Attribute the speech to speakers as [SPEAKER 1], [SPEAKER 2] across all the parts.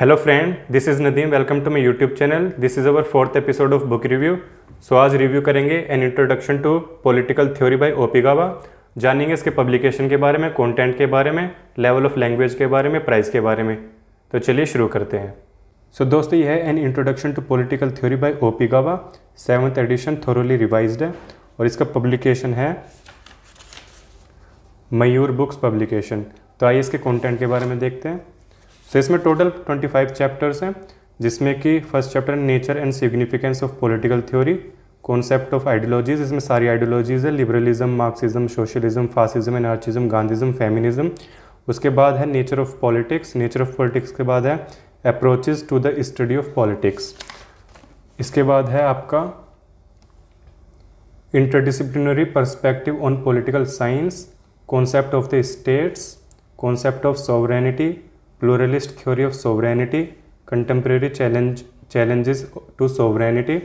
[SPEAKER 1] Hello friend this is Nadeem welcome to my YouTube channel this is our fourth episode of book review so आज review करेंगे an introduction to political theory by O P Gauba जानेंगे इसके publication के बारे में content के बारे में लेवल ऑफ लैंग्वेज के बारे में प्राइस के बारे में तो चलिए शुरू करते हैं सो so, दोस्तों यह है an introduction to political theory by O P Gauba seventh edition thoroughly revise है और इसका पब्लिकेशन है मयूर बुक्स पब्लिकेशन तो आइए इसके कॉन्टेंट के बारे में देखते हैं तो इसमें टोटल 25 चैप्टर्स हैं जिसमें कि first chapter nature and significance of political theory concept of ideologies इसमें सारी आइडियोलॉजीज़ है liberalism Marxism socialism fascism anarchism Gandhism feminism उसके बाद है nature of politics nature of politics के बाद है approaches to the study of politics इसके बाद है आपका interdisciplinary perspective on political science concept of the states concept of sovereignty pluralist theory of sovereignty contemporary challenge challenges to sovereignty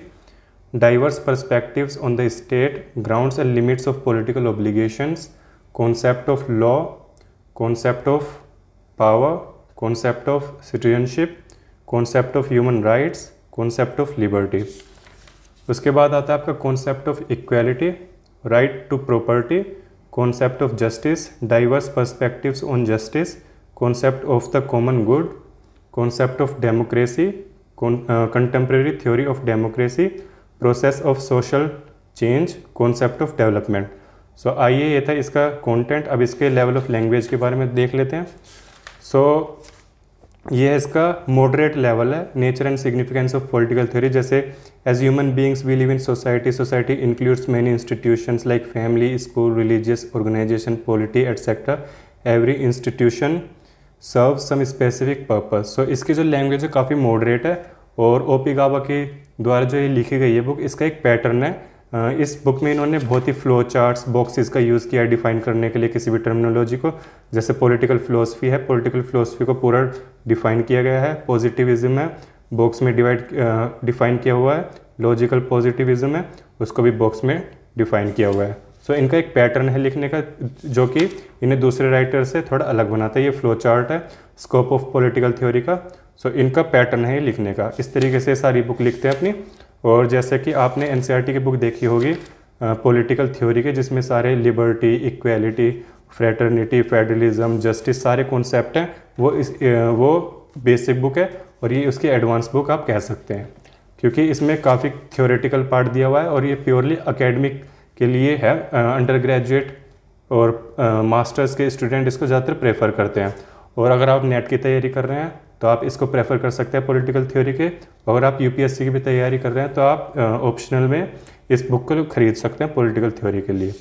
[SPEAKER 1] diverse perspectives on the state grounds and limits of political obligations concept of law concept of power concept of citizenship concept of human rights concept of liberty उसके बाद आता है आपका concept of equality right to property concept of justice diverse perspectives on justice concept of the common good, concept of democracy, con uh, contemporary theory of democracy, process of social change, concept of development. So so, आइए ये था इसका content अब इसके level of language के बारे में देख लेते हैं सो so, ये इसका मॉडरेट लेवल है nature and significance of political theory जैसे as human beings we live in society society includes many institutions like family school religious organisation polity etcetera every institution serve some specific purpose so इसकी जो language है काफ़ी moderate है और ओ P गावा के द्वारा जो ये लिखी गई है बुक इसका एक पैटर्न है इस बुक में इन्होंने बहुत ही फ्लो चार्ट्स बॉक्सेस का यूज़ किया डिफ़ाइन करने के लिए किसी भी टर्मिनोलॉजी को जैसे पॉलिटिकल फ़िलोसफी है पॉलिटिकल फ़िलोसफी को पूरा डिफ़ाइन किया गया है पॉजिटिविज़्म है बॉक्स में डिवाइड डिफ़ाइन किया हुआ है लॉजिकल पॉजिटिविज़्म है उसको भी बॉक्स में डिफ़ाइन किया हुआ है सो so, इनका एक पैटर्न है लिखने का जो कि इन्हें दूसरे राइटर से थोड़ा अलग बनाता है ये फ्लो चार्ट है स्कोप ऑफ पॉलिटिकल थ्योरी का सो so, इनका पैटर्न है ये लिखने का इस तरीके से सारी बुक लिखते हैं अपनी और जैसे कि आपने एन e की बुक देखी होगी पॉलिटिकल थ्योरी के जिसमें सारे liberty equality fraternity federalism justice सारे कॉन्सेप्ट हैं वो इस वो बेसिक बुक है और ये उसकी एडवांस बुक आप कह सकते हैं क्योंकि इसमें काफ़ी थ्योरेटिकल पार्ट दिया हुआ है और ये प्योरली अकेडमिक के लिए है अंडर ग्रेजुएट और मास्टर्स के स्टूडेंट इसको ज़्यादातर प्रेफर करते हैं और अगर आप नेट की तैयारी कर रहे हैं तो आप इसको प्रेफर कर सकते हैं पॉलिटिकल थ्योरी के अगर आप यूपीएससी की भी तैयारी कर रहे हैं तो आप ऑप्शनल में इस बुक को खरीद सकते हैं पॉलिटिकल थ्योरी के लिए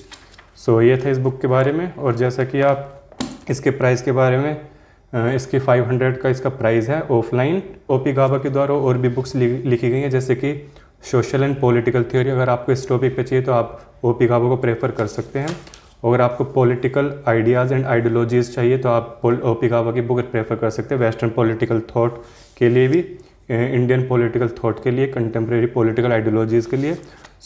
[SPEAKER 1] सो ये था इस बुक के बारे में और जैसा कि आप इसके प्राइस के बारे में इसकी 500 का इसका प्राइस है ऑफलाइन ओपी गाबा के द्वारा और भी बुक्स लिखी गई हैं जैसे कि सोशल एंड पॉलिटिकल थ्योरी अगर आपको इस टॉपिक पे चाहिए तो आप ओ पी काबू को प्रेफर कर सकते हैं अगर आपको पॉलिटिकल आइडियाज़ एंड आइडियोलॉजीज़ चाहिए तो आप ओ पी काबा की बुक प्रेफर कर सकते हैं वेस्टर्न पॉलिटिकल थाट के लिए भी इंडियन पॉलिटिकल थाट के लिए कंटेम्प्रेरी पॉलिटिकल आइडियोलॉजीज़ के लिए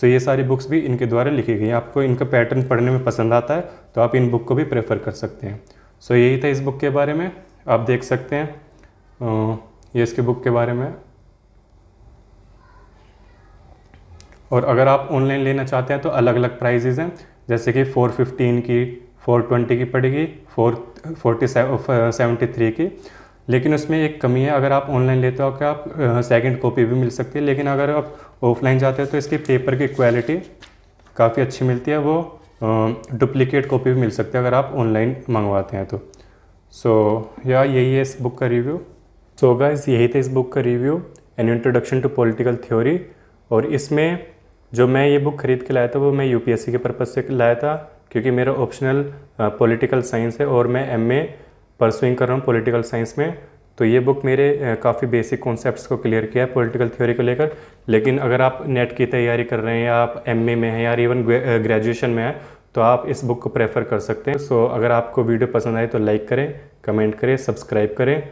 [SPEAKER 1] सो ये सारी बुक्स भी इनके द्वारा लिखी गई हैं आपको इनका पैटर्न पढ़ने में पसंद आता है तो आप इन बुक को भी प्रेफर कर सकते हैं सो यही था इस बुक के बारे में आप देख सकते हैं ये इसके बुक के बारे में और अगर आप ऑनलाइन लेना चाहते हैं तो अलग अलग प्राइजेज़ हैं जैसे कि फ़ोर फिफ्टीन की फ़ोर ट्वेंटी की पड़ेगी फोर फोर्टी सेवेंटी थ्री की लेकिन उसमें एक कमी है अगर आप ऑनलाइन लेते हो तो आप सेकंड कॉपी भी मिल सकती है लेकिन अगर आप ऑफलाइन जाते हो तो इसके पेपर की क्वालिटी काफ़ी अच्छी मिलती है वो डुप्लीकेट कॉपी भी मिल सकती है अगर आप ऑनलाइन मंगवाते हैं तो सो so, या यही है इस बुक का रिव्यू सो so गाइज यही था इस बुक का review an introduction to political theory और इसमें जो मैं ये बुक ख़रीद के लाया था वो मैं यूपीएससी के पर्पज़ से लाया था क्योंकि मेरा ऑप्शनल पॉलिटिकल साइंस है और मैं एम ए परसुइंग कर रहा हूँ पॉलिटिकल साइंस में तो ये बुक मेरे काफ़ी बेसिक कॉन्सेप्ट्स को क्लियर किया है पॉलिटिकल थ्योरी को लेकर लेकिन अगर आप नेट की तैयारी कर रहे हैं या आप एम ए में हैं या इवन ग्रेजुएशन में हैं तो आप इस बुक को प्रेफर कर सकते हैं सो so, अगर आपको वीडियो पसंद आए तो लाइक करें कमेंट करें सब्सक्राइब करें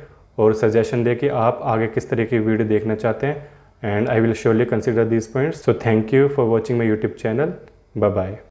[SPEAKER 1] और सजेशन दें कि आप आगे किस तरह की वीडियो देखना चाहते हैं and I will surely consider these points. So thank you for watching my YouTube channel. Bye-bye.